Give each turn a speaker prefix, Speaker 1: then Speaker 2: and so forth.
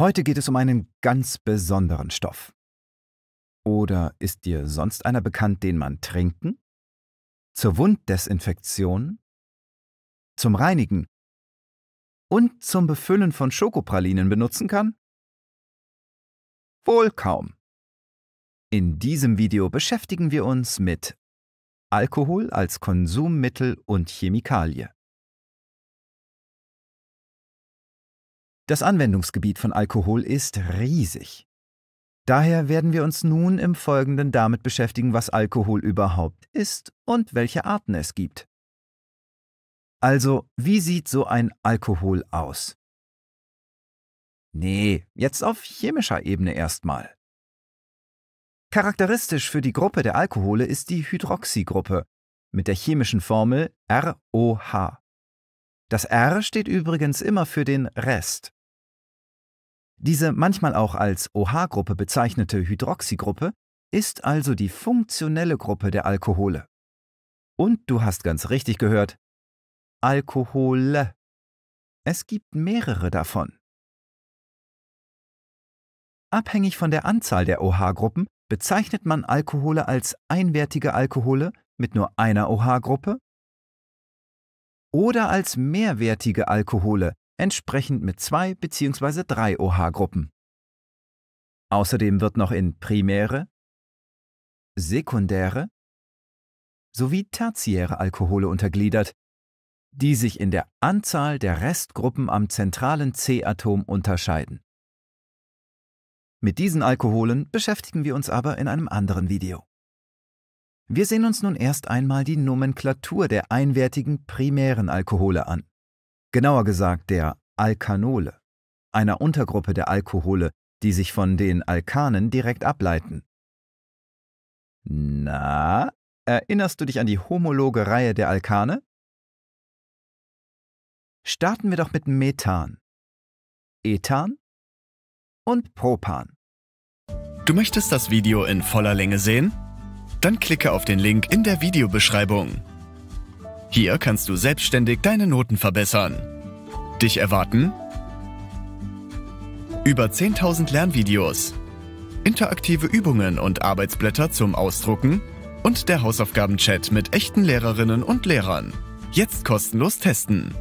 Speaker 1: Heute geht es um einen ganz besonderen Stoff. Oder ist dir sonst einer bekannt, den man trinken? Zur Wunddesinfektion? Zum Reinigen? Und zum Befüllen von Schokopralinen benutzen kann? Wohl kaum. In diesem Video beschäftigen wir uns mit Alkohol als Konsummittel und Chemikalie. Das Anwendungsgebiet von Alkohol ist riesig. Daher werden wir uns nun im Folgenden damit beschäftigen, was Alkohol überhaupt ist und welche Arten es gibt. Also, wie sieht so ein Alkohol aus? Nee, jetzt auf chemischer Ebene erstmal. Charakteristisch für die Gruppe der Alkohole ist die Hydroxygruppe mit der chemischen Formel ROH. Das R steht übrigens immer für den Rest. Diese manchmal auch als OH-Gruppe bezeichnete Hydroxygruppe ist also die funktionelle Gruppe der Alkohole. Und du hast ganz richtig gehört, Alkohole. Es gibt mehrere davon. Abhängig von der Anzahl der OH-Gruppen bezeichnet man Alkohole als einwertige Alkohole mit nur einer OH-Gruppe oder als mehrwertige Alkohole entsprechend mit zwei bzw. drei OH-Gruppen. Außerdem wird noch in primäre, sekundäre sowie tertiäre Alkohole untergliedert, die sich in der Anzahl der Restgruppen am zentralen C-Atom unterscheiden. Mit diesen Alkoholen beschäftigen wir uns aber in einem anderen Video. Wir sehen uns nun erst einmal die Nomenklatur der einwertigen primären Alkohole an genauer gesagt der Alkanole, einer Untergruppe der Alkohole, die sich von den Alkanen direkt ableiten. Na, erinnerst du dich an die homologe Reihe der Alkane? Starten wir doch mit Methan,
Speaker 2: Ethan und Propan. Du möchtest das Video in voller Länge sehen? Dann klicke auf den Link in der Videobeschreibung. Hier kannst du selbstständig deine Noten verbessern. Dich erwarten über 10.000 Lernvideos, interaktive Übungen und Arbeitsblätter zum Ausdrucken und der Hausaufgabenchat mit echten Lehrerinnen und Lehrern. Jetzt kostenlos testen.